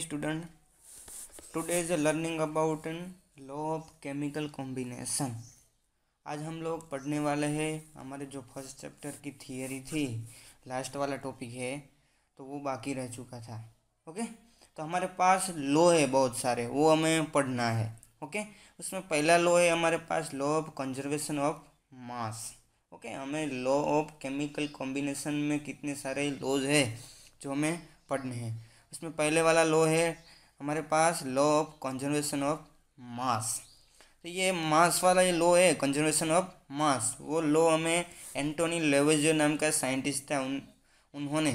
Student today is learning about an law of chemical combination आज हम लोग पढ़ने वाले हैं हमारे जो फर्स्ट चैप्टर की थियरी थी लास्ट वाला टॉपिक है तो वो बाकी रह चुका था ओके तो हमारे पास लॉ है बहुत सारे वो हमें पढ़ना है ओके उसमें पहला लॉ है हमारे पास law of conservation of mass okay हमें लॉ ऑफ केमिकल कॉम्बिनेशन में कितने सारे लॉज है जो हमें पढ़ने हैं इसमें पहले वाला लॉ है हमारे पास law of conservation of mass तो ये मास वाला ये लॉ है कंजर्वेशन ऑफ मास वो लॉ हमें एंटोनी लेवेजो नाम का साइंटिस्ट था उन उन्होंने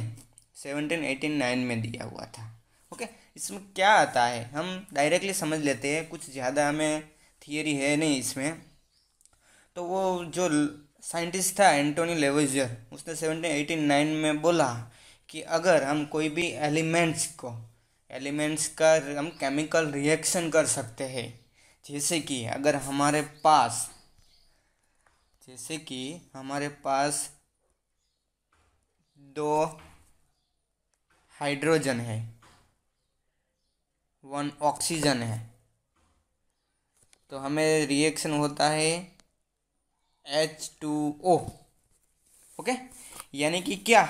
सेवनटीन एटीन नाइन में दिया हुआ था ओके इसमें क्या आता है हम डायरेक्टली समझ लेते हैं कुछ ज़्यादा हमें थियोरी है नहीं इसमें तो वो जो साइंटिस्ट था एंटोनी लेवेजर उसने सेवनटीन एटीन नाइन में बोला कि अगर हम कोई भी एलिमेंट्स को एलिमेंट्स का हम केमिकल रिएक्शन कर सकते हैं जैसे कि अगर हमारे पास जैसे कि हमारे पास दो हाइड्रोजन है वन ऑक्सीजन है तो हमें रिएक्शन होता है एच टू ओ ओके यानी कि क्या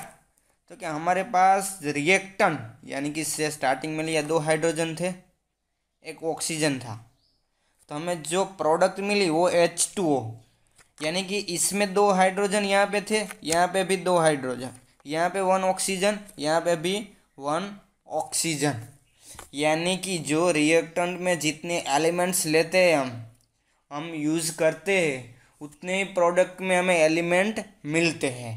तो क्या हमारे पास रिएक्टन यानी कि से स्टार्टिंग में लिया दो हाइड्रोजन थे एक ऑक्सीजन था तो हमें जो प्रोडक्ट मिली वो एच टू ओ यानी कि इसमें दो हाइड्रोजन यहाँ पे थे यहाँ पे भी दो हाइड्रोजन यहाँ पे वन ऑक्सीजन यहाँ पे भी वन ऑक्सीजन यानी कि जो रिएक्टेंट में जितने एलिमेंट्स लेते हैं हम हम यूज़ करते हैं उतने ही प्रोडक्ट में हमें एलिमेंट मिलते हैं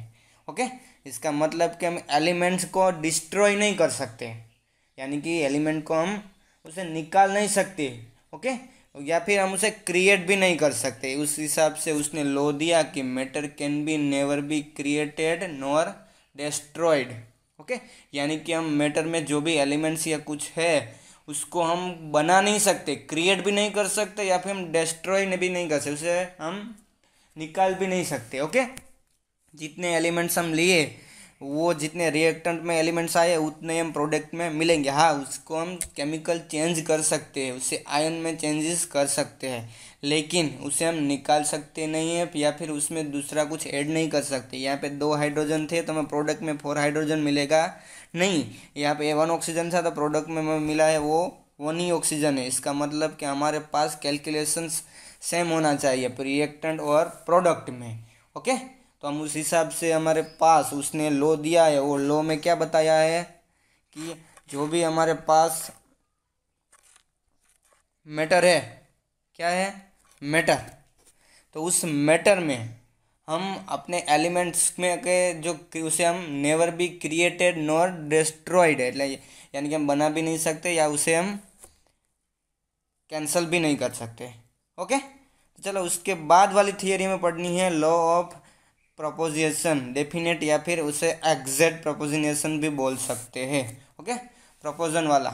ओके इसका मतलब कि हम एलिमेंट्स को डिस्ट्रॉय नहीं कर सकते यानी कि एलिमेंट को हम उसे निकाल नहीं सकते ओके या फिर हम उसे क्रिएट भी नहीं कर सकते उस हिसाब से उसने लो दिया कि matter can be never be created nor destroyed okay यानी कि हम मैटर में जो भी एलिमेंट्स या कुछ है उसको हम बना नहीं सकते क्रिएट भी नहीं कर सकते या फिर हम डिस्ट्रॉय भी नहीं कर सकते उसे हम निकाल भी नहीं सकते ओके जितने एलिमेंट्स हम लिए वो जितने रिएक्टेंट में एलिमेंट्स आए उतने हम प्रोडक्ट में मिलेंगे हाँ उसको हम केमिकल चेंज कर सकते हैं उससे आयन में चेंजेस कर सकते हैं लेकिन उसे हम निकाल सकते नहीं है या फिर उसमें दूसरा कुछ ऐड नहीं कर सकते यहाँ पे दो हाइड्रोजन थे तो हमें प्रोडक्ट में फोर हाइड्रोजन मिलेगा नहीं यहाँ पे वन ऑक्सीजन था तो प्रोडक्ट में मिला है वो वन ही ऑक्सीजन है इसका मतलब कि हमारे पास कैलकुलेशंस सेम होना चाहिए रिएक्टेंट और प्रोडक्ट में ओके तो हम उस हिसाब से हमारे पास उसने लो दिया है और लो में क्या बताया है कि जो भी हमारे पास मैटर है क्या है मैटर तो उस मैटर में हम अपने एलिमेंट्स में के जो उसे हम never be created nor destroyed है यानी कि हम बना भी नहीं सकते या उसे हम कैंसिल भी नहीं कर सकते ओके तो चलो उसके बाद वाली थियोरी में पढ़नी है लॉ ऑफ प्रपोजिएशन डेफिनेट या फिर उसे एग्जैक्ट प्रपोजिनेशन भी बोल सकते हैं ओके प्रपोजन वाला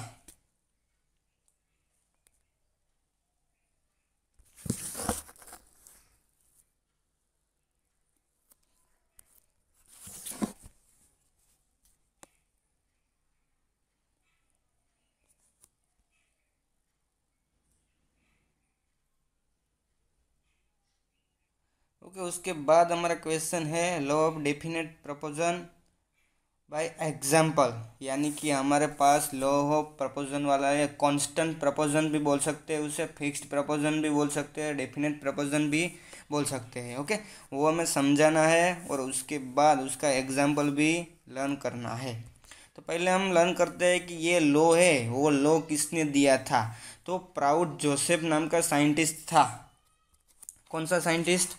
ओके उसके बाद हमारा क्वेश्चन है law of definite proportion by example यानी कि हमारे पास लॉ ऑफ प्रपोजन वाला है कांस्टेंट प्रपोजन भी बोल सकते हैं उसे फिक्स्ड प्रपोजन भी बोल सकते हैं डेफिनेट प्रपोजन भी बोल सकते हैं ओके वो हमें समझाना है और उसके बाद उसका एग्जाम्पल भी लर्न करना है तो पहले हम लर्न करते हैं कि ये लॉ है वो लॉ किसने दिया था तो प्राउड जोसेफ नाम का साइंटिस्ट था कौन सा साइंटिस्ट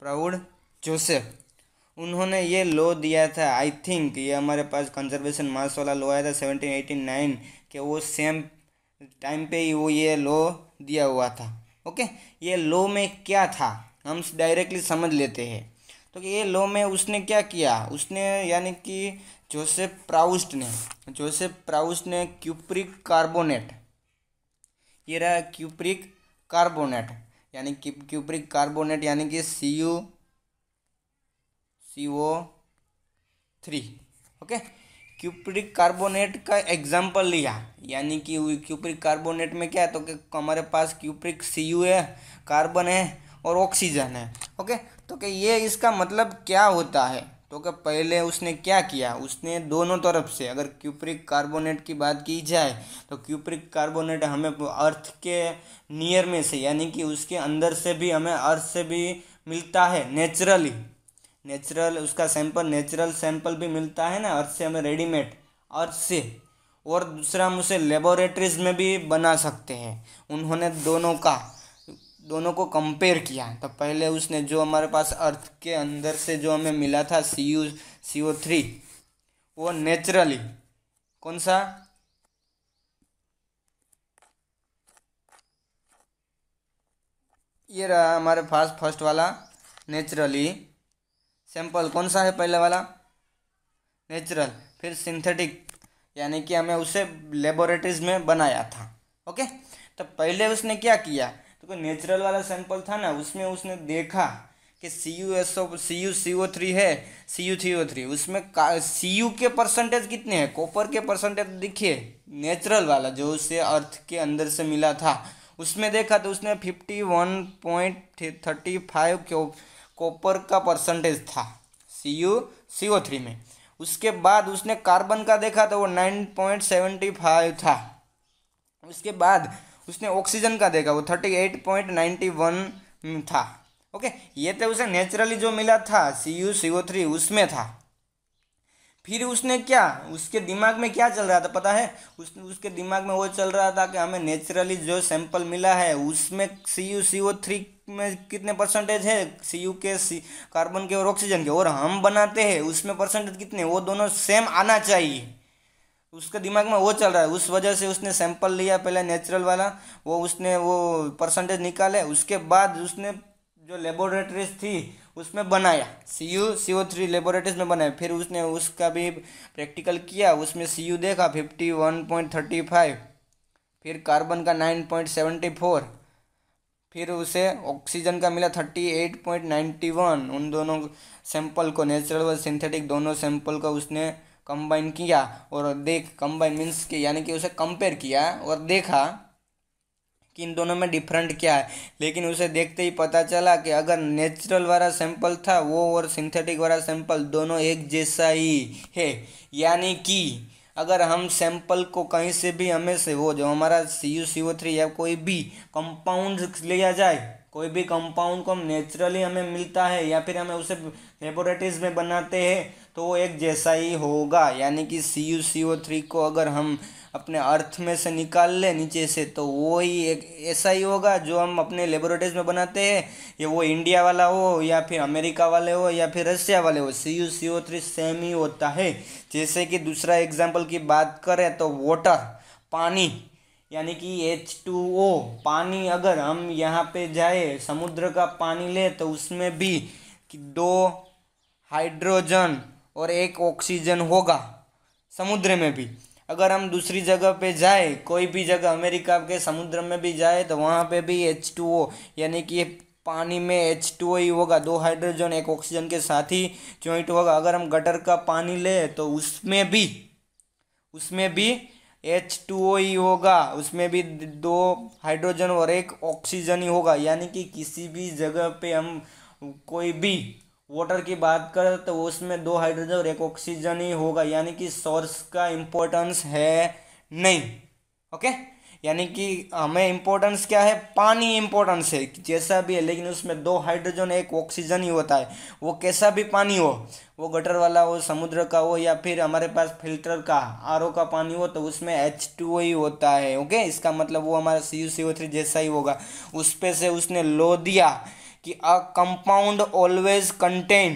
प्रौढ़ जोसेफ उन्होंने ये लॉ दिया था आई थिंक ये हमारे पास कंजर्वेशन मास वाला लॉ आया था सेवनटीन एटी नाइन के वो सेम टाइम पे ही वो ये लॉ दिया हुआ था ओके ये लॉ में क्या था हम डायरेक्टली समझ लेते हैं तो ये लॉ में उसने क्या किया उसने यानी कि जोसेफ प्राउस्ट ने जोसेफ प्राउस्ट ने क्यूप्रिक कार्बोनेट ये रहा क्यूप्रिक कार्बोनेट यानी क्यूप्रिक कार्बोनेट यानी कि C U C O three okay cupric carbonate का एग्जाम्पल लिया यानी कि क्यूप्रिक कार्बोनेट में क्या है तो कि हमारे पास क्यूप्रिक सी यू है कार्बन है और ऑक्सीजन है ओके तो कि ये इसका मतलब क्या होता है तो क्या पहले उसने क्या किया उसने दोनों तरफ से अगर क्यूप्रिक कार्बोनेट की बात की जाए तो क्यूप्रिक कार्बोनेट हमें अर्थ के नियर में से यानी कि उसके अंदर से भी हमें अर्थ से भी मिलता है नेचुरली नेचुरल उसका सैंपल नेचुरल सैंपल भी मिलता है ना अर्थ से हमें रेडीमेड अर्थ से और दूसरा हम उसे लेबोरेटरीज में भी बना सकते हैं उन्होंने दोनों का दोनों को कंपेयर किया तो पहले उसने जो हमारे पास अर्थ के अंदर से जो हमें मिला था C U C O three वो नेचुरली कौन सा ये रहा हमारे पास फर्स्ट वाला नेचुरली सैंपल कौन सा है पहले वाला नेचुरल फिर सिंथेटिक यानी कि हमें उसे लेबोरेटरीज में बनाया था ओके तो पहले उसने क्या किया देखो तो नेचुरल वाला सैंपल था ना उसमें उसने देखा कि C U S O C U C O three है C U three O three उसमें सी यू के परसेंटेज कितने हैं कॉपर के परसेंटेज देखिए नेचुरल वाला जो उसे अर्थ के अंदर से मिला था उसमें देखा तो उसने fifty one point thirty five copper का परसेंटेज था C U C O three में उसके बाद उसने कार्बन का देखा तो वो नाइन पॉइंट सेवेंटी फाइव था उसके बाद उसने ऑक्सीजन का देखा वो thirty eight point ninety one था ओके ये तो उसे नेचुरली जो मिला था C U C O three उसमें था फिर उसने क्या उसके दिमाग में क्या चल रहा था पता है उस उसके दिमाग में वो चल रहा था कि हमें नेचुरली जो सैंपल मिला है उसमें C U C O three में कितने परसेंटेज है सी यू के सी कार्बन के और ऑक्सीजन के और हम बनाते हैं उसमें परसेंटेज कितने वो दोनों सेम आना चाहिए उसके दिमाग में वो चल रहा है उस वजह से उसने सैंपल लिया पहले नेचुरल वाला वो उसने वो परसेंटेज निकाले उसके बाद उसने जो लेबोरेटरीज थी उसमें बनाया C U C O three laboratories में बनाया फिर उसने उसका भी प्रैक्टिकल किया उसमें सी यू देखा fifty one point thirty five फिर कार्बन का नाइन पॉइंट सेवेंटी फोर फिर उसे ऑक्सीजन का मिला thirty eight point ninety one उन दोनों सैंपल को नेचुरल व सिंथेटिक दोनों सैंपल का उसने कंबाइन किया और देख कंबाइन मीन्स कि यानी कि उसे कंपेयर किया और देखा कि इन दोनों में डिफरेंट क्या है लेकिन उसे देखते ही पता चला कि अगर नेचुरल वाला सैंपल था वो और सिंथेटिक वाला सैंपल दोनों एक जैसा ही है यानी कि अगर हम सैंपल को कहीं से भी हमें से वो जो हमारा सी यू सी ओ थ्री या कोई भी कंपाउंड लिया जाए कोई भी कंपाउंड को हम नेचुरली हमें मिलता है या फिर हमें उसे लेबोरेटरीज में बनाते हैं तो वो एक जैसा ही होगा यानी कि C U C O three को अगर हम अपने अर्थ में से निकाल लें नीचे से तो वो ही एक ऐसा ही होगा जो हम अपने लेबोरेटरीज में बनाते हैं ये वो इंडिया वाला हो या फिर अमेरिका वाले हो या फिर रशिया वाले हो C U C O three same ही होता है जैसे कि दूसरा एग्जाम्पल की बात करें तो वाटर पानी यानी कि एच टू ओ पानी अगर हम यहाँ पे जाए समुद्र का पानी ले तो उसमें भी दो हाइड्रोजन और एक ऑक्सीजन होगा समुद्र में भी अगर हम दूसरी जगह पे जाए कोई भी जगह अमेरिका के समुद्र में भी जाए तो वहाँ पे भी एच टू ओ यानी कि पानी में एच टू ओ ही होगा दो हाइड्रोजन एक ऑक्सीजन के साथ ही जॉइंट होगा अगर हम गटर का पानी ले तो उसमें भी उसमें भी एच टू ओ ही होगा उसमें भी दो हाइड्रोजन और एक ऑक्सीजन ही होगा यानी कि किसी भी जगह पे हम कोई भी वाटर की बात करें तो उसमें दो हाइड्रोजन और एक ऑक्सीजन ही होगा यानी कि सोर्स का इम्पोर्टेंस है नहीं ओके यानी कि हमें इम्पोर्टेंस क्या है पानी इम्पोर्टेंस है जैसा भी है लेकिन उसमें दो हाइड्रोजन एक ऑक्सीजन ही होता है वो कैसा भी पानी हो वो गटर वाला हो समुद्र का हो या फिर हमारे पास फिल्टर का आर का पानी हो तो उसमें एच टू ही होता है ओके इसका मतलब वो हमारा सी यू सी ओ थ्री जैसा ही होगा उस पर से उसने लो दिया कि a compound always contain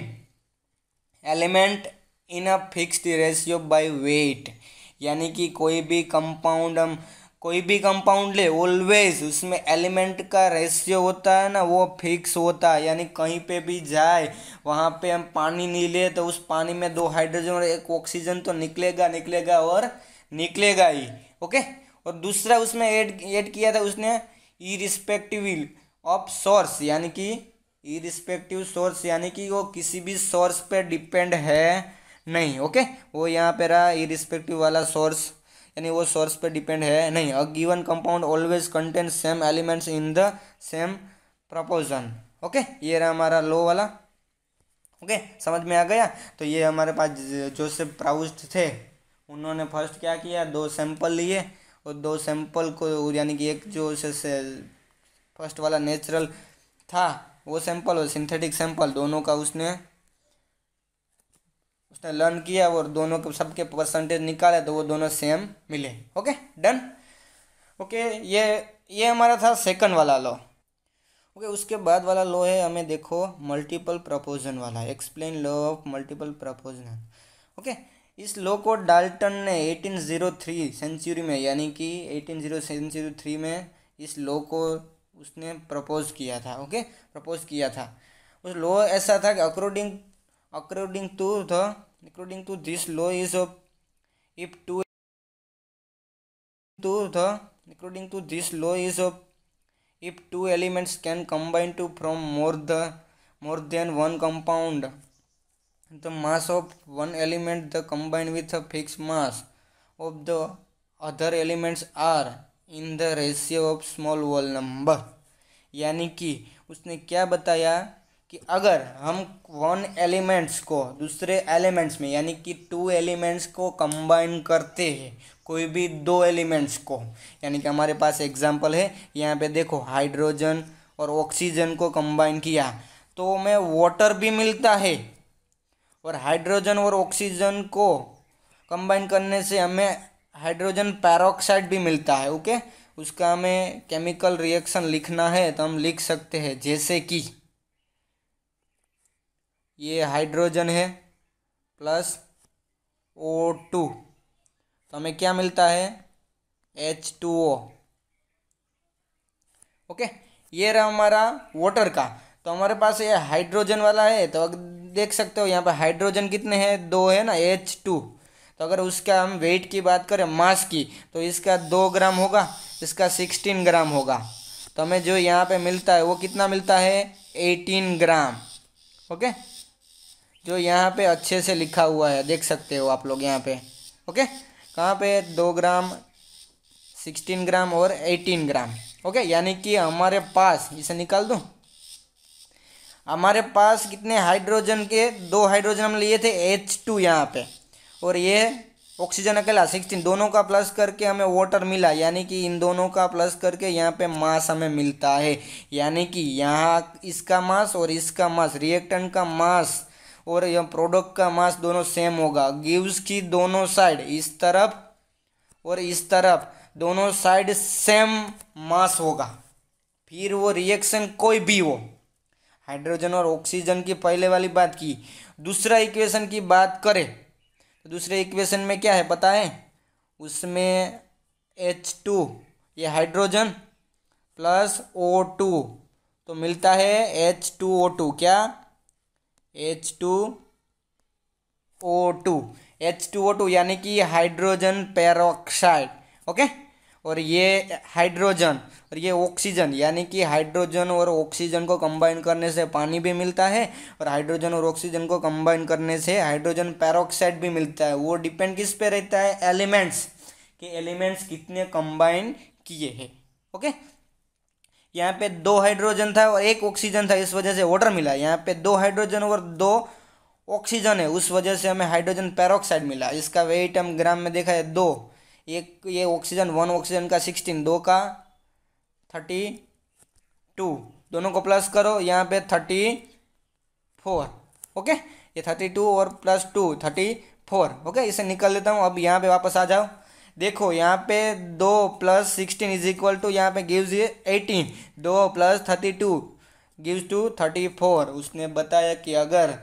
element in a fixed ratio by weight यानी कि कोई भी कंपाउंड हम कोई भी कंपाउंड ले ऑलवेज उसमें एलिमेंट का रेशियो होता है ना वो फिक्स होता है यानी कहीं पे भी जाए वहाँ पे हम पानी नहीं ले तो उस पानी में दो हाइड्रोजन और एक ऑक्सीजन तो निकलेगा निकलेगा और निकलेगा ही ओके और दूसरा उसमें ऐड ऐड किया था उसने इरिस्पेक्टिव ऑफ सोर्स यानी कि इरिस्पेक्टिव रिस्पेक्टिव सोर्स यानी कि वो किसी भी सोर्स पे डिपेंड है नहीं ओके वो यहाँ पे रहा इरिस्पेक्टिव रिस्पेक्टिव वाला सोर्स यानी वो सोर्स पे डिपेंड है नहीं a given compound always contain same elements in the same proportion okay ये रहा हमारा लो वाला ओके समझ में आ गया तो ये हमारे पास जोसेफ प्राउस्ट थे उन्होंने फर्स्ट क्या किया दो सैंपल लिए और दो सैंपल को यानी कि एक जो से, से फर्स्ट वाला नेचुरल था वो सैंपल और सिंथेटिक सैंपल दोनों का उसने उसने लर्न किया और दोनों के सबके परसेंटेज निकाले तो वो दोनों सेम मिले ओके डन ओके ये ये हमारा था सेकंड वाला लॉ ओके उसके बाद वाला लॉ है हमें देखो मल्टीपल प्रपोजन वाला explain law of multiple proportion okay इस लॉ को डाल्टन ने 1803 सेंचुरी में यानी कि 1803 सेंचुरी में इस लॉ को उसने प्रपोज किया था ओके प्रपोज किया था उस लो ऐसा था कि according according to the according to this law is of if two to the according to this law is of if two elements can combine to from more the more than one compound the mass of one element the combine with a fix mass of the other elements are in the ratio of small whole number यानी कि उसने क्या बताया कि अगर हम one elements को दूसरे एलिमेंट्स में यानी कि टू एलिमेंट्स को कंबाइन करते हैं कोई भी दो एलिमेंट्स को यानी कि हमारे पास एग्जांपल है यहाँ पे देखो हाइड्रोजन और ऑक्सीजन को कंबाइन किया तो हमें वाटर भी मिलता है और हाइड्रोजन और ऑक्सीजन को कंबाइन करने से हमें हाइड्रोजन पैरोक्साइड भी मिलता है ओके उसका हमें केमिकल रिएक्शन लिखना है तो हम लिख सकते हैं जैसे कि ये हाइड्रोजन है प्लस ओ टू तो हमें क्या मिलता है एच टू ओ ओके ये रहा हमारा वाटर का तो हमारे पास ये हाइड्रोजन वाला है तो देख सकते हो यहाँ पर हाइड्रोजन कितने हैं दो है ना एच टू तो अगर उसका हम वेट की बात करें मास की तो इसका दो ग्राम होगा इसका सिक्सटीन ग्राम होगा तो हमें जो यहाँ पे मिलता है वो कितना मिलता है एटीन ग्राम ओके जो यहाँ पे अच्छे से लिखा हुआ है देख सकते हो आप लोग यहाँ पे ओके कहाँ पे दो ग्राम सिक्सटीन ग्राम और एटीन ग्राम ओके यानी कि हमारे पास इसे निकाल दूँ हमारे पास कितने हाइड्रोजन के दो हाइड्रोजन हम लिए थे एच टू यहाँ पे और ये ऑक्सीजन अकेला सिक्सटीन दोनों का प्लस करके हमें वाटर मिला यानी कि इन दोनों का प्लस करके यहाँ पे मास हमें मिलता है यानी कि यहाँ इसका मास और इसका मास रिएक्टन का मास और यह प्रोडक्ट का मास दोनों सेम होगा गिव्स की दोनों साइड इस तरफ और इस तरफ दोनों साइड सेम मास होगा फिर वो रिएक्शन कोई भी हो हाइड्रोजन और ऑक्सीजन की पहले वाली बात की दूसरा इक्वेशन की बात करें तो दूसरे इक्वेशन में क्या है पता है उसमें एच टू ये हाइड्रोजन प्लस ओ टू तो मिलता है एच टू ओ टू क्या H two O two H two O two यानी कि हाइड्रोजन पेरोक्साइड ओके और ये हाइड्रोजन और ये ऑक्सीजन यानी कि हाइड्रोजन और ऑक्सीजन को कंबाइन करने से पानी भी मिलता है और हाइड्रोजन और ऑक्सीजन को कंबाइन करने से हाइड्रोजन पैरोक्साइड भी मिलता है वो डिपेंड किस पे रहता है एलिमेंट्स कि एलिमेंट्स कितने कंबाइन किए हैं ओके यहाँ पे दो हाइड्रोजन था और एक ऑक्सीजन था इस वजह से वाटर मिला यहाँ पे दो हाइड्रोजन और दो ऑक्सीजन है उस वजह से हमें हाइड्रोजन पैरोक्साइड मिला इसका वेट हम ग्राम में देखा है दो एक ये ऑक्सीजन वन ऑक्सीजन का सिक्सटीन दो का थर्टी टू दोनों को प्लस करो यहाँ पे थर्टी फोर ओके ये थर्टी टू और plus two thirty four okay इसे निकल लेता हूँ अब यहाँ पे वापस आ जाओ देखो यहाँ पे दो plus sixteen is equal to यहाँ पे गिव्स ये एटीन दो plus thirty two gives two thirty four उसने बताया कि अगर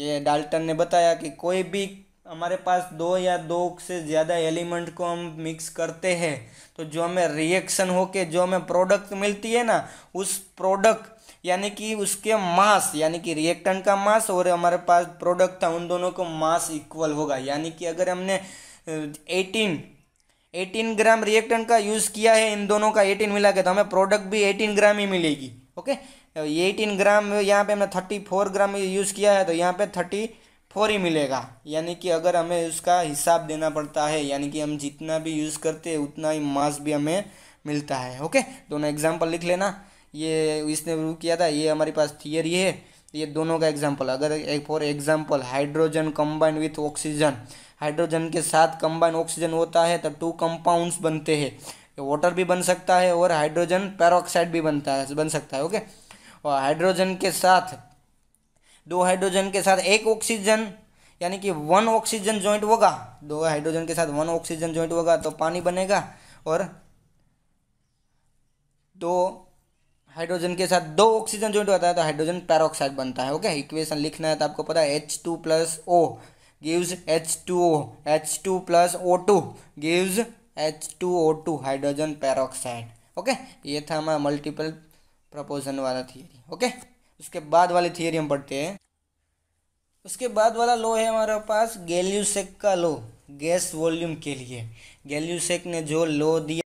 ये डाल्टन ने बताया कि कोई भी हमारे पास दो या दो से ज़्यादा एलिमेंट को हम मिक्स करते हैं तो जो हमें रिएक्शन हो के जो हमें प्रोडक्ट मिलती है ना उस प्रोडक्ट यानी कि उसके मास यानी कि रिएक्टन का मास और हमारे पास प्रोडक्ट था उन दोनों को मास इक्वल होगा यानी कि अगर हमने एटीन एटीन ग्राम रिएक्टन का यूज़ किया है इन दोनों का एटीन मिला के तो हमें प्रोडक्ट भी एटीन ग्राम ही मिलेगी ओके एटीन ग्राम यहाँ पे हमने थर्टी फोर ग्राम यूज़ किया है तो यहाँ पे थर्टी ही मिलेगा यानी कि अगर हमें उसका हिसाब देना पड़ता है यानी कि हम जितना भी यूज़ करते हैं उतना ही मास भी हमें मिलता है ओके दोनों एग्जाम्पल लिख लेना ये इसने रू किया था ये हमारे पास थियरी है ये दोनों का एग्जाम्पल अगर एक for example hydrogen combined with oxygen hydrogen के साथ कंबाइन ऑक्सीजन होता है तो टू कंपाउंड्स बनते हैं वाटर भी बन सकता है और हाइड्रोजन पैरोक्साइड भी बनता है बन सकता है ओके और हाइड्रोजन के साथ दो हाइड्रोजन के साथ एक ऑक्सीजन यानी कि वन ऑक्सीजन ज्वाइंट होगा दो हाइड्रोजन के साथ वन ऑक्सीजन ज्वाइंट होगा तो पानी बनेगा और दो हाइड्रोजन के साथ दो ऑक्सीजन ज्वाइंट होता है तो हाइड्रोजन पैरोक्साइड बनता है ओके इक्वेशन लिखना है तो आपको पता है H two plus O gives H two O H two plus O two gives H two O two hydrogen peroxide okay ये था हमारा मल्टीपल प्रपोजन वाला थियरी ओके उसके बाद वाली थियोरी हम पढ़ते हैं उसके बाद वाला लो है हमारे पास गैल्यूसेक का लो गैस वॉल्यूम के लिए गैल्यूसेक ने जो लो दिया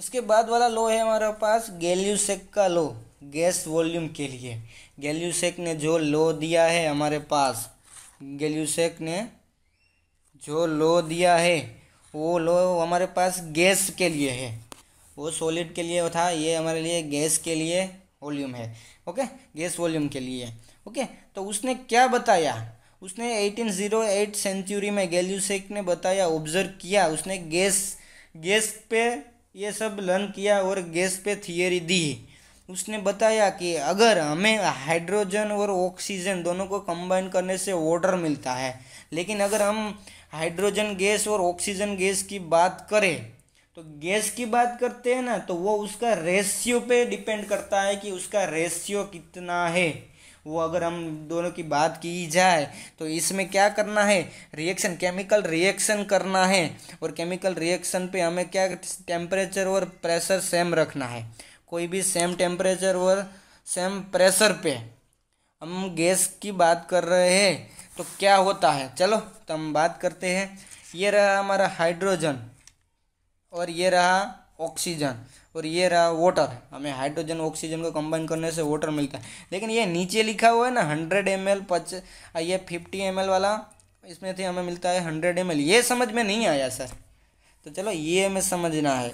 उसके बाद वाला लो है हमारे पास गैल्यूसेक का लो गैस वॉल्यूम के लिए गैल्यूसेक ने जो लो दिया है हमारे पास गैल्यूसेक ने जो लो दिया है वो लो हमारे पास गैस के लिए है वो सॉलिड के लिए था ये हमारे लिए गैस के लिए वॉल्यूम है ओके गैस वॉल्यूम के लिए ओके तो उसने क्या बताया उसने 1808 सेंचुरी में गैल्यूसेक ने बताया ऑब्जर्व किया उसने गैस गैस पे ये सब लर्न किया और गैस पे थियोरी दी उसने बताया कि अगर हमें हाइड्रोजन और ऑक्सीजन दोनों को कंबाइन करने से वाटर मिलता है लेकिन अगर हम हाइड्रोजन गैस और ऑक्सीजन गैस की बात करें तो गैस की बात करते हैं ना तो वो उसका रेशियो पे डिपेंड करता है कि उसका रेशियो कितना है वो अगर हम दोनों की बात की जाए तो इसमें क्या करना है रिएक्शन केमिकल रिएक्शन करना है और केमिकल रिएक्शन पे हमें क्या टेम्परेचर और प्रेशर सेम रखना है कोई भी सेम टेम्परेचर और सेम प्रेशर पे हम गैस की बात कर रहे हैं तो क्या होता है चलो तो हम बात करते हैं ये रहा हमारा हाइड्रोजन और ये रहा ऑक्सीजन और ये रहा वाटर हमें हाइड्रोजन ऑक्सीजन को कंबाइन करने से वाटर मिलता है लेकिन ये नीचे लिखा हुआ है ना हंड्रेड एम एल पच ये फिफ्टी एम एल वाला इसमें थे हमें मिलता है हंड्रेड एम एल ये समझ में नहीं आया सर तो चलो ये हमें समझना है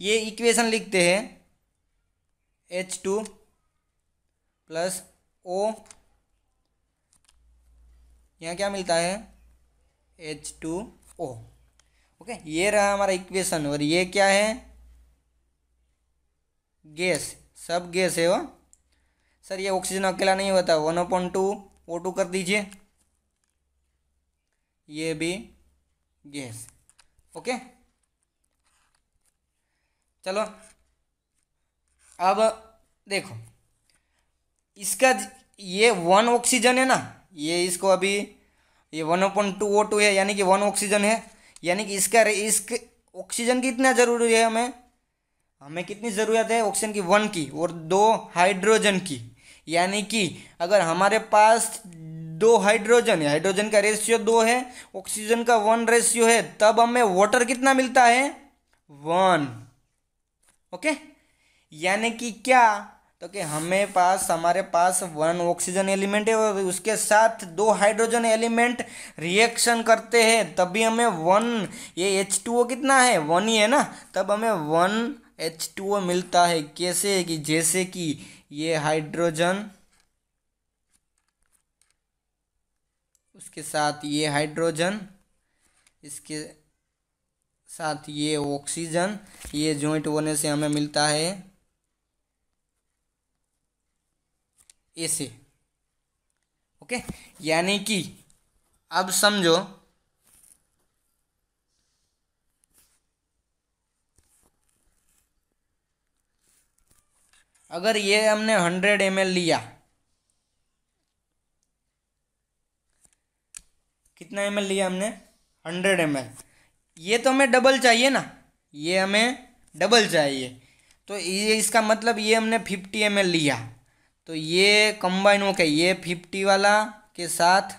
ये इक्वेशन लिखते हैं एच टू प्लस ओ यहाँ क्या मिलता है एच टू ओ ओके ये रहा हमारा इक्वेशन और ये क्या है गैस सब गैस है वह सर ये ऑक्सीजन अकेला नहीं होता one upon two O two कर दीजिए ये भी गैस ओके चलो अब देखो इसका ये वन ऑक्सीजन है ना ये इसको अभी ये one point two O two है यानी कि वन ऑक्सीजन है यानी कि इसका इसके ऑक्सीजन कितना ज़रूरी है हमें हमें हाँ, कितनी ज़रूरत है ऑक्सीजन की वन की और दो हाइड्रोजन की यानी कि अगर हमारे पास दो हाइड्रोजन है हाइड्रोजन का रेशियो दो है ऑक्सीजन का वन रेशियो है तब हमें वाटर कितना मिलता है वन ओके यानी कि क्या तो कि हमें पास हमारे पास वन ऑक्सीजन एलिमेंट है और उसके साथ दो हाइड्रोजन एलिमेंट रिएक्शन करते हैं तभी हमें वन ये एच टू ओ कितना है वन ही है ना तब हमें वन एच टू ओ मिलता है कैसे कि जैसे कि ये हाइड्रोजन उसके साथ ये हाइड्रोजन इसके साथ ये ऑक्सीजन ये जॉइंट होने से हमें मिलता है ऐसे ओके यानी कि अब समझो अगर ये हमने हंड्रेड एम लिया कितना एम लिया हमने हंड्रेड एम ये तो हमें डबल चाहिए ना ये हमें डबल चाहिए तो ये इसका मतलब ये हमने फिफ्टी एम लिया तो ये कंबाइन हो गया ये फिफ्टी वाला के साथ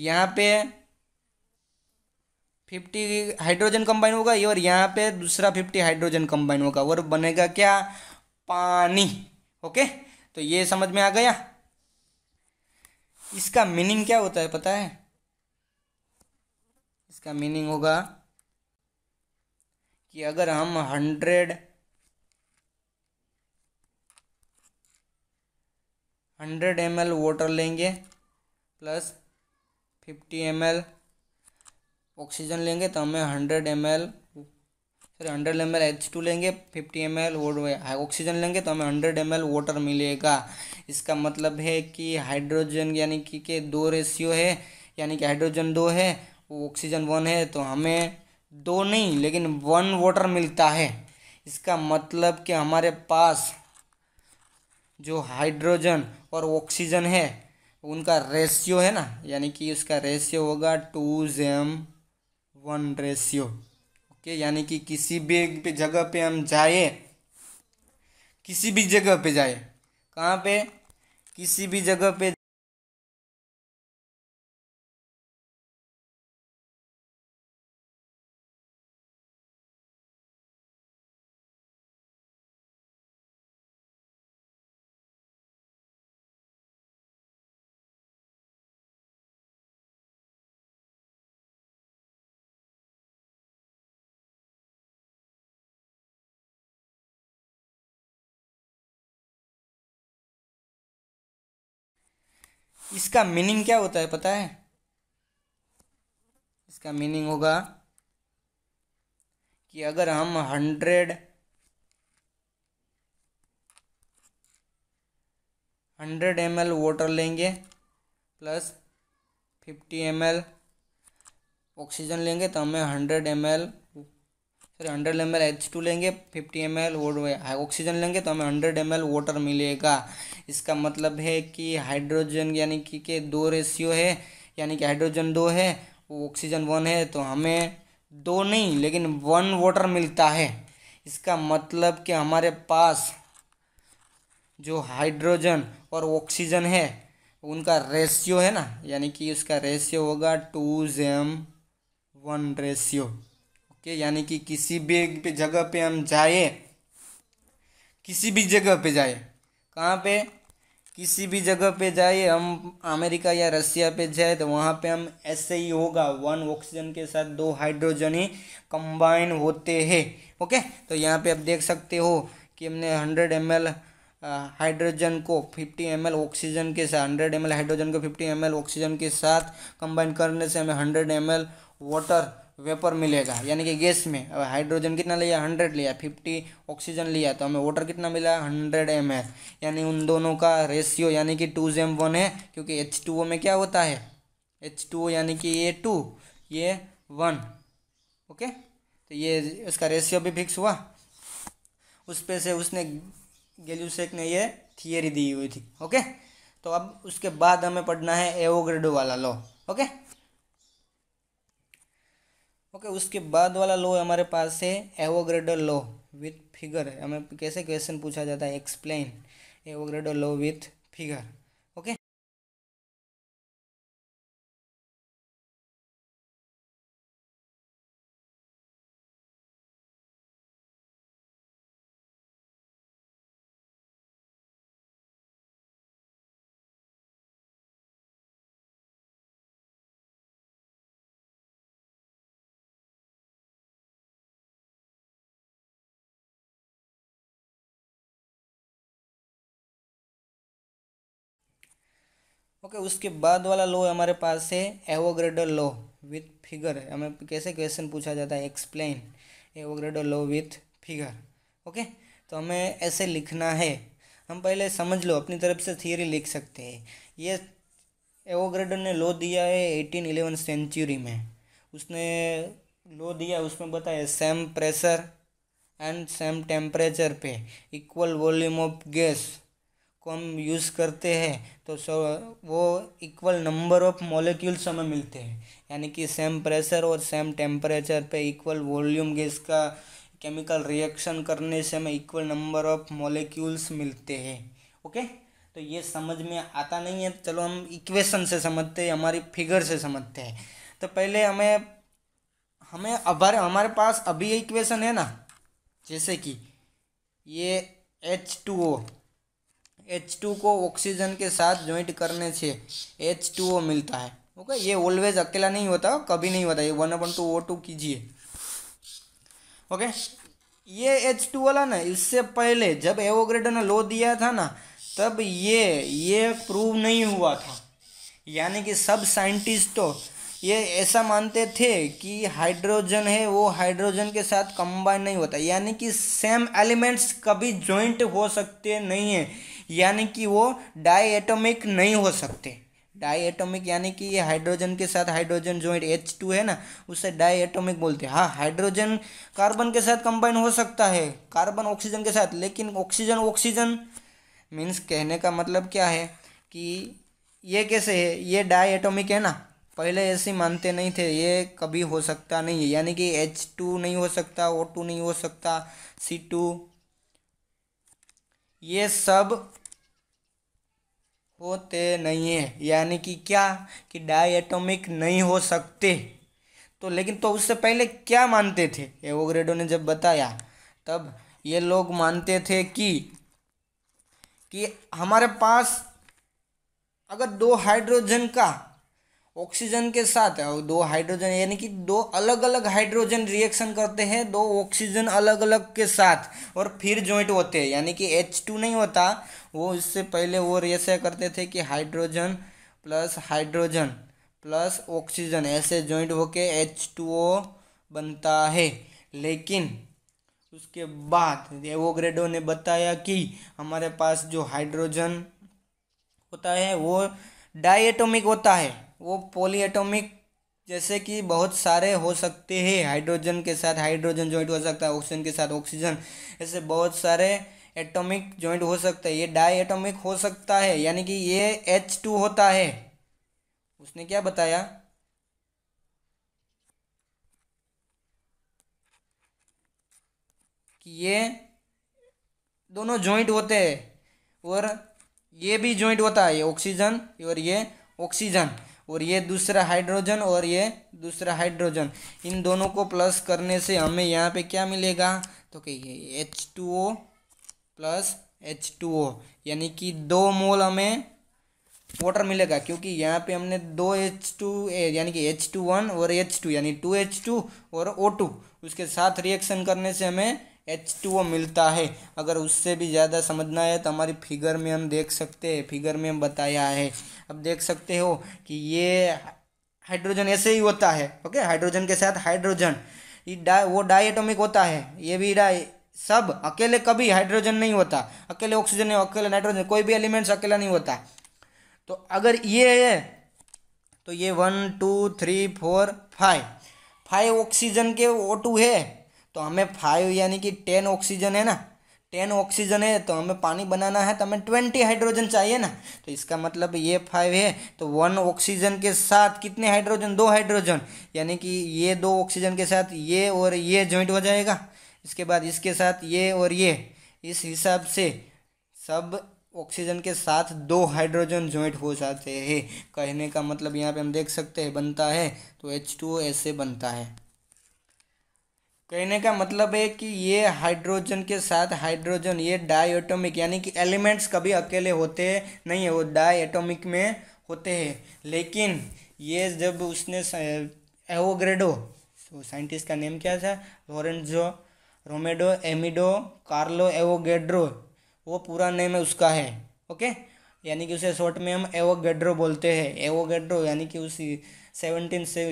यहाँ पे फिफ्टी हाइड्रोजन कंबाइन होगा और यहाँ पे दूसरा फिफ्टी हाइड्रोजन कंबाइन होगा और बनेगा क्या पानी ओके तो ये समझ में आ गया इसका मीनिंग क्या होता है पता है इसका मीनिंग होगा कि अगर हम हंड्रेड हंड्रेड एम वाटर लेंगे plus fifty M L oxygen लेंगे तो हमें hundred M L sorry hundred M L H two लेंगे फिफ्टी एम एल ऑक्सीजन लेंगे तो हमें हंड्रेड एम एल वाटर मिलेगा इसका मतलब है कि हाइड्रोजन यानी कि के दो रेशियो है यानी कि हाइड्रोजन दो है ऑक्सीजन वन है तो हमें दो नहीं लेकिन वन वाटर मिलता है इसका मतलब कि हमारे पास जो हाइड्रोजन और ऑक्सीजन है उनका रेशियो है ना यानी कि उसका रेशियो होगा टू जेम वन रेशियो ओके यानी कि किसी भी पे जगह पे हम जाए किसी भी जगह पे जाए कहाँ पे किसी भी जगह पे इसका मीनिंग क्या होता है पता है इसका मीनिंग होगा कि अगर हम hundred hundred M L water लेंगे plus fifty M L oxygen लेंगे तो हमें hundred M L sorry hundred M L H two लेंगे फिफ्टी एम एल ऑक्सीजन लेंगे तो हमें हंड्रेड एम एल वाटर मिलेगा इसका मतलब है कि हाइड्रोजन यानी कि के दो रेशियो है यानी कि हाइड्रोजन दो है ऑक्सीजन वन है तो हमें दो नहीं लेकिन वन वाटर मिलता है इसका मतलब कि हमारे पास जो हाइड्रोजन और ऑक्सीजन है उनका रेशियो है ना यानी कि उसका रेशियो होगा टू जेम वन रेशियो ओके यानी कि किसी भी जगह पे हम जाए किसी भी जगह पे जाए कहाँ पे किसी भी जगह पे जाए हम अमेरिका या रसिया पे जाए तो वहाँ पे हम ऐसे ही होगा वन ऑक्सीजन के साथ दो हाइड्रोजन ही कंबाइन होते हैं ओके तो यहाँ पे आप देख सकते हो कि हमने हंड्रेड एम हाइड्रोजन को फिफ्टी एम ऑक्सीजन के साथ हंड्रेड एम हाइड्रोजन को फिफ्टी एम ऑक्सीजन के साथ कंबाइन करने से हमें हंड्रेड एम वाटर वेपर मिलेगा यानी कि गैस में अब हाइड्रोजन कितना लिया हंड्रेड लिया फिफ्टी ऑक्सीजन लिया तो हमें वाटर कितना मिला हंड्रेड एम यानी उन दोनों का रेशियो यानी कि टू जेम वन है क्योंकि एच टू ओ में क्या होता है एच टू ओ यानी कि ये टू ये वन ओके तो ये इसका रेशियो भी फिक्स हुआ उस पर से उसने गेल्यूसेक ने ये थियरी दी हुई थी ओके तो अब उसके बाद हमें पढ़ना है एवोग्रेडो वाला लॉ ओके ओके उसके बाद वाला लॉ हमारे पास है एवोग्रेडो लॉ विथ फिगर हमें कैसे क्वेश्चन पूछा जाता है एक्सप्लेन एवोग्रेडो लॉ विथ फिगर ओके उसके बाद वाला लॉ हमारे पास है एवोग्रेडो लॉ विथ फिगर हमें कैसे क्वेश्चन पूछा जाता है एक्सप्लेन एवोग्रेडो लॉ विथ फिगर ओके तो हमें ऐसे लिखना है हम पहले समझ लो अपनी तरफ से थियोरी लिख सकते हैं ये एवोग्रेडो ने लॉ दिया है एटीन इलेवन सेंचुरी में उसने लॉ दिया उसमें बताया same pressure and same temperature पे इक्वल वॉल्यूम ऑफ गैस को हम यूज़ करते हैं तो सो वो इक्वल नंबर ऑफ मॉलिक्यूल्स हमें मिलते हैं यानी कि सेम प्रेशर और सेम टेम्परेचर पे इक्वल वॉल्यूम गैस का केमिकल रिएक्शन करने से हमें इक्वल नंबर ऑफ मॉलिक्यूल्स मिलते हैं ओके तो ये समझ में आता नहीं है चलो हम इक्वेशन से समझते हैं हमारी फिगर से समझते हैं तो पहले हमें हमें अभार हमारे पास अभी इक्वेशन है ना जैसे कि ये H two O H two को ऑक्सीजन के साथ ज्वाइंट करने से एच टू ओ मिलता है ओके ये ऑलवेज अकेला नहीं होता कभी नहीं होता ये one upon two O two कीजिए ओके ये एच टू वाला ना इससे पहले जब एवोग्रेडो ने लो दिया था ना तब ये ये प्रूव नहीं हुआ था यानी कि सब साइंटिस्ट तो ये ऐसा मानते थे कि हाइड्रोजन है वो हाइड्रोजन के साथ कंबाइन नहीं होता यानी कि सेम एलिमेंट्स कभी जॉइंट हो सकते नहीं है यानी कि वो डाई एटोमिक नहीं हो सकते डाई एटोमिक यानी कि ये हाइड्रोजन के साथ हाइड्रोजन जॉइंट एच टू है ना उसे डाई एटोमिक बोलते हैं हाँ हाइड्रोजन कार्बन के साथ कंबाइन हो सकता है कार्बन ऑक्सीजन के साथ लेकिन ऑक्सीजन ऑक्सीजन मीन्स कहने का मतलब क्या है कि ये कैसे है ये डाई एटोमिक है ना पहले ऐसे मानते नहीं थे ये कभी हो सकता नहीं है यानी कि एच टू नहीं हो सकता ओ टू नहीं हो सकता सी टू ये सब होते नहीं है यानी कि क्या कि डायटोमिक नहीं हो सकते तो लेकिन तो उससे पहले क्या मानते थे एवोग्रेडो ने जब बताया तब ये लोग मानते थे कि कि हमारे पास अगर दो हाइड्रोजन का ऑक्सीजन के साथ और दो हाइड्रोजन यानी कि दो अलग अलग हाइड्रोजन रिएक्शन करते हैं दो ऑक्सीजन अलग अलग के साथ और फिर जॉइंट होते हैं यानी कि एच टू नहीं होता वो इससे पहले वो ऐसा करते थे कि hydrogen plus hydrogen plus oxygen ऐसे ज्वाइंट होके एच टू ओ बनता है लेकिन उसके बाद एवोग्रेडो ने बताया कि हमारे पास जो हाइड्रोजन होता है वो डाइटोमिक होता है वो पोलीएटोमिक जैसे कि बहुत सारे हो सकते हैं हाइड्रोजन के साथ हाइड्रोजन जॉइंट हो सकता है ऑक्सीजन के साथ ऑक्सीजन ऐसे बहुत सारे एटॉमिक जॉइंट हो सकता है ये डाई एटॉमिक हो सकता है यानी कि ये एच टू होता है उसने क्या बताया कि ये दोनों जॉइंट होते हैं और ये भी जॉइंट होता है ये ऑक्सीजन और ये ऑक्सीजन और ये दूसरा हाइड्रोजन और ये दूसरा हाइड्रोजन इन दोनों को प्लस करने से हमें यहाँ पे क्या मिलेगा तो कहिए H two O plus H two O यानी कि दो मोल हमें वाटर मिलेगा क्योंकि यहाँ पे हमने दो एच टू यानी कि एच टू वन और एच टू यानी टू एच टू और ओ टू उसके साथ रिएक्शन करने से हमें एच टू ओ मिलता है अगर उससे भी ज़्यादा समझना है तो हमारी फिगर में हम देख सकते हैं फिगर में हम बताया है अब देख सकते हो कि ये हाइड्रोजन ऐसे ही होता है ओके हाइड्रोजन के साथ हाइड्रोजन ये डा वो डाइटोमिक होता है ये भी डाई सब अकेले कभी हाइड्रोजन नहीं होता अकेले ऑक्सीजन है अकेले नाइट्रोजन कोई भी एलिमेंट्स अकेला नहीं होता तो अगर ये है तो ये one two three four five five oxygen के ओ टू है तो हमें फाइव यानी कि टेन ऑक्सीजन है ना टेन ऑक्सीजन है तो हमें पानी बनाना है तो हमें ट्वेंटी हाइड्रोजन चाहिए ना तो इसका मतलब ये फाइव है तो वन ऑक्सीजन के साथ कितने हाइड्रोजन दो हाइड्रोजन यानी कि ये दो ऑक्सीजन के साथ ये और ये जॉइंट हो जाएगा इसके बाद इसके साथ ये और ये इस हिसाब से सब ऑक्सीजन के साथ दो हाइड्रोजन ज्वाइंट हो जाते हैं कहने का मतलब यहाँ पे हम देख सकते हैं बनता है तो एच टू ऐसे बनता है कहने का मतलब है कि ये हाइड्रोजन के साथ हाइड्रोजन ये डायटोमिक यानी कि एलिमेंट्स कभी अकेले होते नहीं है वो डायटोमिक में होते हैं लेकिन ये जब उसने एवोग्रेडो तो साइंटिस्ट का नेम क्या था Lorenzo Romano Amedeo Carlo Avogadro वो पूरा नेम है उसका है ओके यानी कि उसे शॉर्ट में हम एवोगेड्रो बोलते हैं एवोगेड्रो यानी कि उसी सेवनटीन से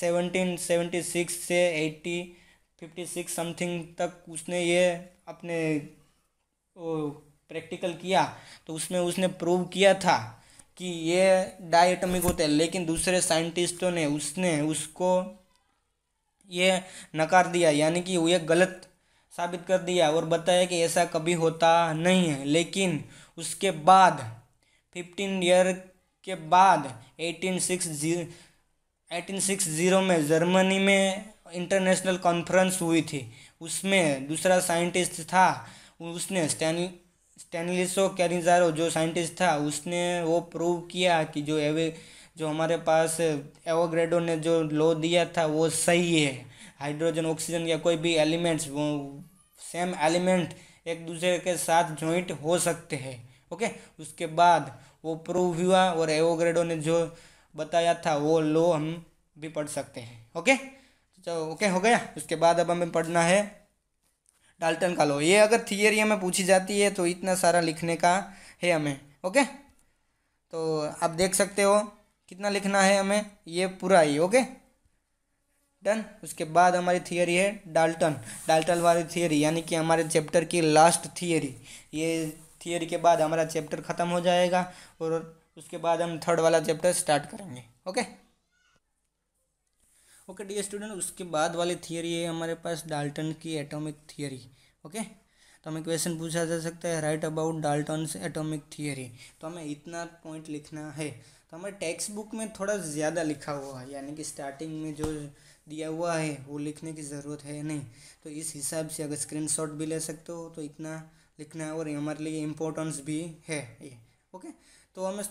सेवनटीन सेवेंटी सिक्स से एट्टी फिफ्टी सिक्स समथिंग तक उसने ये अपने प्रैक्टिकल किया तो उसमें उसने प्रूव किया था कि ये डाइटमिक होते हैं लेकिन दूसरे साइंटिस्टों ने उसने उसको ये नकार दिया यानी कि ये गलत साबित कर दिया और बताया कि ऐसा कभी होता नहीं है लेकिन उसके बाद फिफ्टीन ईयर के बाद eighteen six zero eighteen six zero में जर्मनी में इंटरनेशनल कॉन्फ्रेंस हुई थी उसमें दूसरा साइंटिस्ट था उसने स्टैनी स्टैनलिसो कैरिजारो जो साइंटिस्ट था उसने वो प्रूव किया कि जो एवे जो हमारे पास एवोग्रेडो ने जो लो दिया था वो सही है हाइड्रोजन ऑक्सीजन या कोई भी एलिमेंट्स वो सेम एलिमेंट एक दूसरे के साथ जॉइंट हो सकते हैं ओके उसके बाद वो प्रूव हुआ और एवोग्रेडो ने जो बताया था वो लो हम भी पढ़ सकते हैं ओके चलो तो ओके हो गया उसके बाद अब हमें पढ़ना है डाल्टन का लो ये अगर थियरी हमें पूछी जाती है तो इतना सारा लिखने का है हमें ओके तो आप देख सकते हो कितना लिखना है हमें ये पूरा ही ओके डन उसके बाद हमारी थियोरी है डाल्टन डाल्टन वाली थियोरी यानी कि हमारे चैप्टर की लास्ट थियोरी ये थियोरी के बाद हमारा चैप्टर ख़त्म हो जाएगा और उसके बाद हम थर्ड वाला चैप्टर स्टार्ट करेंगे ओके ओके डी स्टूडेंट उसके बाद वाली थियोरी है हमारे पास डाल्टन की एटॉमिक थियोरी ओके तो हमें क्वेश्चन पूछा जा सकता है right about Dalton atomic theory तो हमें इतना पॉइंट लिखना है तो हमें टेक्स्ट बुक में थोड़ा ज़्यादा लिखा हुआ है यानी कि स्टार्टिंग में जो दिया हुआ है वो लिखने की ज़रूरत है नहीं तो इस हिसाब से अगर स्क्रीनशॉट भी ले सकते हो तो इतना लिखना है और हमारे लिए इम्पोर्टेंस भी है ये ओके तो हमें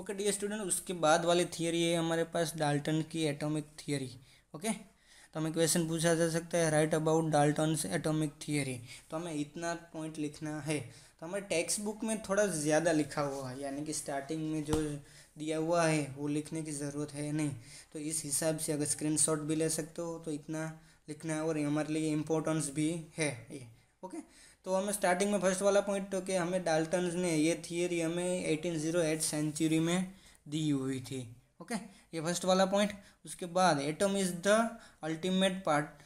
ओके डी स्टूडेंट उसके बाद वाली थियोरी है हमारे पास डाल्टन की एटॉमिक थियोरी ओके तो हमें क्वेश्चन पूछा जा सकता है right about Dalton atomic theory तो हमें इतना पॉइंट लिखना है तो हमारे टेक्स्ट बुक में थोड़ा ज़्यादा लिखा हुआ है यानी कि स्टार्टिंग में जो दिया हुआ है वो लिखने की ज़रूरत है नहीं तो इस हिसाब से अगर स्क्रीन भी ले सकते हो तो इतना लिखना है और हमारे लिए इम्पोर्टेंस भी है ये ओके तो हमें स्टार्टिंग में फर्स्ट वाला पॉइंट तो कि हमें डाल्टन ने ये थियरी हमें एटीन जीरो एट सेंचुरी में दी हुई थी ओके ये फर्स्ट वाला पॉइंट उसके बाद atom is the ultimate part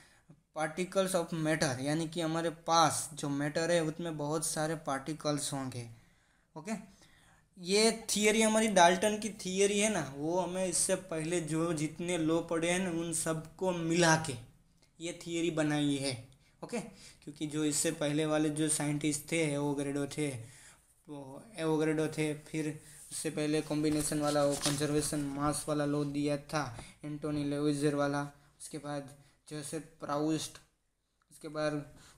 particles of matter यानी कि हमारे पास जो मैटर है उसमें बहुत सारे पार्टिकल्स होंगे ओके ये थियरी हमारी डाल्टन की थियरी है ना वो हमें इससे पहले जो जितने लो पड़े हैं उन सबको मिला के ये थियरी बनाई है ओके क्योंकि जो इससे पहले वाले जो साइंटिस्ट थे एवोग्रेडो थे वो एवोग्रेडो थे फिर उससे पहले कॉम्बिनेशन वाला वो कंजर्वेशन मास वाला लो दिया था एंटोनी लेविजर वाला उसके बाद जोसेफ प्राउस्ट उसके बाद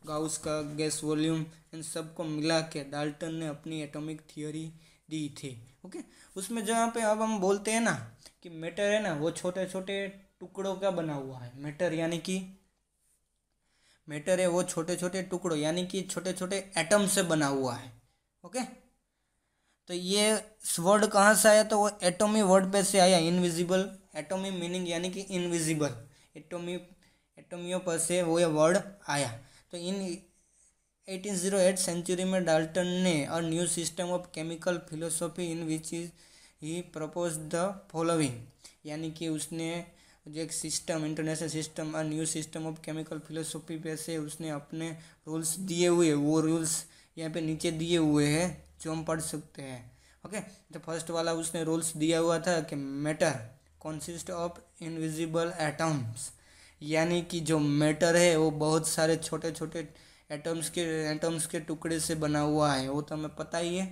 गाउस का गैस वॉल्यूम इन सबको मिला के डाल्टन ने अपनी एटॉमिक थियोरी दी थी ओके उसमें जहाँ पे अब हम बोलते हैं ना कि मैटर है ना वो छोटे छोटे टुकड़ों का बना हुआ है मैटर यानी कि मैटर है वो छोटे छोटे टुकड़ों यानी कि छोटे छोटे एटम से बना हुआ है ओके तो ये वर्ड कहाँ से आया तो वो एटोमी वर्ड पे से आया इनविजिबल एटोमी मीनिंग यानी कि इनविजिबल एटोमी एटोमियों पर से वो ये वर्ड आया तो इन 1808 सेंचुरी में डाल्टन ने और new system of chemical philosophy in which is he propose the following यानी कि उसने जो एक सिस्टम इंटरनेशनल सिस्टम और new system of chemical philosophy पे से उसने अपने रूल्स दिए हुए वो रूल्स यहाँ पे नीचे दिए हुए हैं जो हम पढ़ सकते हैं ओके तो फर्स्ट वाला उसने रूल्स दिया हुआ था कि matter consist of invisible atoms यानी कि जो मैटर है वो बहुत सारे छोटे छोटे एटम्स के एटम्स के टुकड़े से बना हुआ है वो तो हमें पता ही है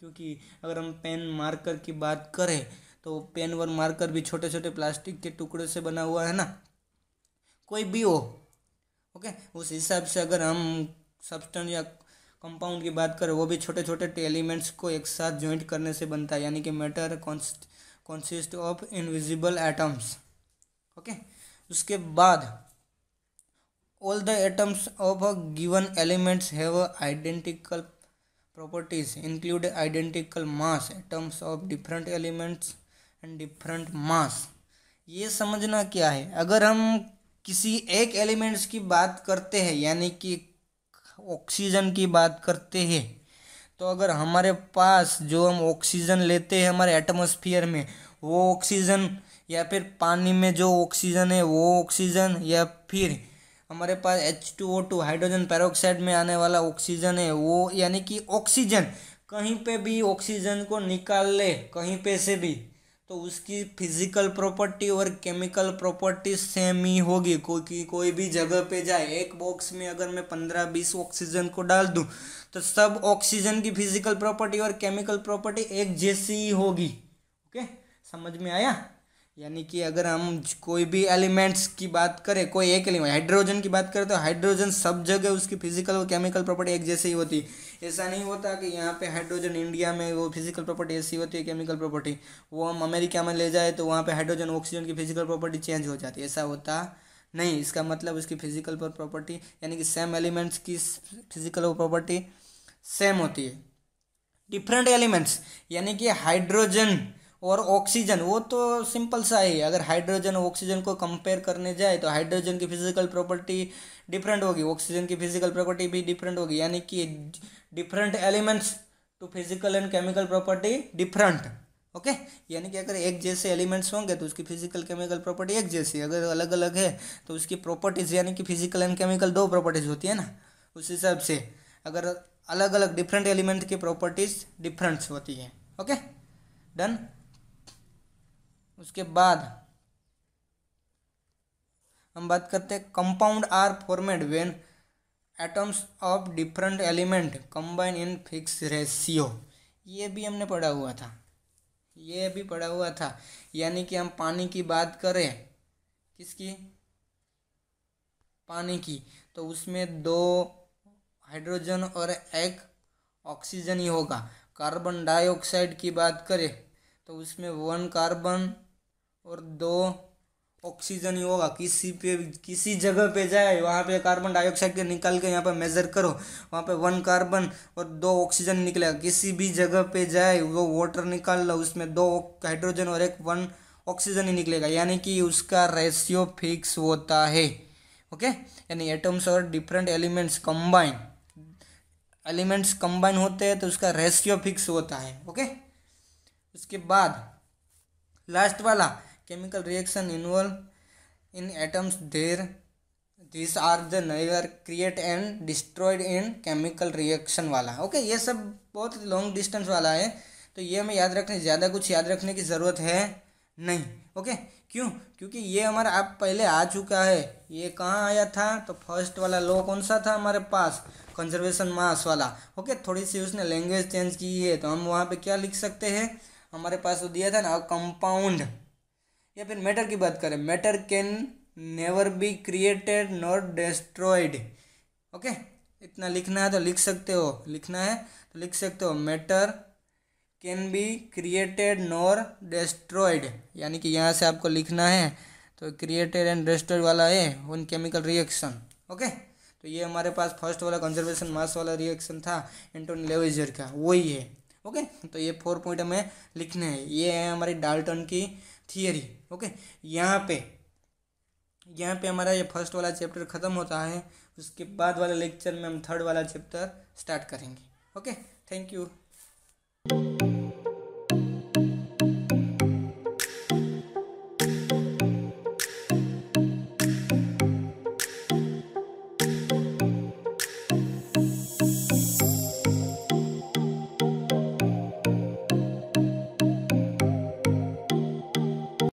क्योंकि अगर हम पेन मार्कर की बात करें तो पेन और मार्कर भी छोटे छोटे प्लास्टिक के टुकड़े से बना हुआ है ना कोई भी हो ओके उस हिसाब से अगर हम सब्सटेंस या कंपाउंड की बात करें वो भी छोटे छोटे एलिमेंट्स को एक साथ ज्वाइंट करने से बनता है यानी कि matter consist of invisible atoms okay उसके बाद all the atoms of a given elements have identical properties include identical mass atoms of different elements and different mass ये समझना क्या है अगर हम किसी एक एलिमेंट्स की बात करते हैं यानी कि ऑक्सीजन की बात करते हैं तो अगर हमारे पास जो हम ऑक्सीजन लेते हैं हमारे एटमोसफियर में वो ऑक्सीजन या फिर पानी में जो ऑक्सीजन है वो ऑक्सीजन या फिर हमारे पास H two O two hydrogen peroxide में आने वाला ऑक्सीजन है वो यानी कि ऑक्सीजन कहीं पे भी ऑक्सीजन को निकाल ले कहीं पे से भी तो उसकी फिजिकल प्रॉपर्टी और केमिकल प्रॉपर्टी सेम ही होगी क्योंकि कोई भी जगह पे जाए एक बॉक्स में अगर मैं पंद्रह बीस ऑक्सीजन को डाल दूँ तो सब ऑक्सीजन की फिजिकल प्रॉपर्टी और केमिकल प्रॉपर्टी एक जैसी ही होगी ओके समझ में आया यानी कि अगर हम कोई भी एलिमेंट्स की बात करें कोई एक एलिमेंट हाइड्रोजन की बात करें तो हाइड्रोजन सब जगह उसकी फिजिकल और केमिकल प्रॉपर्टी एक जैसे ही होती ऐसा नहीं होता कि यहाँ पे हाइड्रोजन इंडिया में वो फिजिकल प्रॉपर्टी ऐसी होती है केमिकल प्रॉपर्टी वो हम अमेरिका में ले जाए तो वहाँ पर हाइड्रोजन ऑक्सीजन की फिजिकल प्रॉपर्टी चेंज हो जाती है ऐसा होता नहीं इसका मतलब उसकी फिजिकल प्रॉपर्टी यानी कि सेम एलिमेंट्स की फिजिकल प्रॉपर्टी सेम होती है डिफरेंट एलिमेंट्स यानी कि हाइड्रोजन और ऑक्सीजन वो तो सिंपल सा ही है अगर हाइड्रोजन ऑक्सीजन को कंपेयर करने जाए तो हाइड्रोजन की फिजिकल प्रॉपर्टी डिफरेंट होगी ऑक्सीजन की फिजिकल प्रॉपर्टी भी डिफरेंट होगी यानी कि different elements two physical and chemical property different okay यानी कि अगर एक जैसे एलिमेंट्स होंगे तो उसकी फिजिकल केमिकल प्रॉपर्टी एक जैसी अगर अलग अलग है तो उसकी प्रॉपर्टीज़ यानी कि फिजिकल एंड केमिकल दो प्रॉपर्टीज़ होती है ना उस हिसाब से अगर अलग अलग डिफरेंट एलिमेंट की प्रॉपर्टीज़ डिफरेंट्स होती हैं ओके डन उसके बाद हम बात करते हैं compound are formed when atoms of different element combine in fix ratio ये भी हमने पढ़ा हुआ था ये भी पढ़ा हुआ था यानी कि हम पानी की बात करें किसकी पानी की तो उसमें दो हाइड्रोजन और एक ऑक्सीजन ही होगा कार्बन डाइऑक्साइड की बात करें तो उसमें वन कार्बन और दो ऑक्सीजन ही होगा किसी पे किसी जगह पे जाए वहाँ पे कार्बन डाइऑक्साइड के निकाल के यहाँ पे मेज़र करो वहाँ पे वन कार्बन और दो ऑक्सीजन निकलेगा किसी भी जगह पे जाए वो वाटर निकाल लो उसमें दो हाइड्रोजन और एक वन ऑक्सीजन ही निकलेगा यानी कि उसका रेशियो फिक्स होता है ओके यानी एटम्स और different elements combine elements combine होते हैं तो उसका रेशियो फिक्स होता है ओके उसके बाद लास्ट वाला chemical reaction involve in atoms there these are the neither create and destroyed in chemical reaction वाला ओके okay, ये सब बहुत लॉन्ग डिस्टेंस वाला है तो ये हमें याद रखने ज़्यादा कुछ याद रखने की ज़रूरत है नहीं ओके okay? क्यों क्योंकि ये हमारा आप पहले आ चुका है ये कहाँ आया था तो फर्स्ट वाला लॉ कौन सा था हमारे पास कंजर्वेशन मास वाला ओके थोड़ी सी उसने लैंग्वेज चेंज की है तो हम वहाँ पे क्या लिख सकते हैं हमारे पास वो तो दिया था ना कंपाउंड या फिर मैटर की बात करें matter can never be created nor destroyed okay इतना लिखना है तो लिख सकते हो लिखना है तो लिख सकते हो matter can be created nor destroyed यानी कि यहाँ से आपको लिखना है तो क्रिएटेड एंड डिस्ट्रॉयड वाला है उन केमिकल रिएक्शन ओके तो ये हमारे पास फर्स्ट वाला कंजर्वेशन मास वाला रिएक्शन था एंटोन लेवेजर का वही है ओके तो ये फोर पॉइंट हमें लिखने हैं ये है हमारी डाल्टन की थियरी ओके यहाँ पे यहाँ पे हमारा ये फर्स्ट वाला चैप्टर ख़त्म होता है उसके बाद वाले लेक्चर में हम थर्ड वाला चैप्टर स्टार्ट करेंगे ओके थैंक यू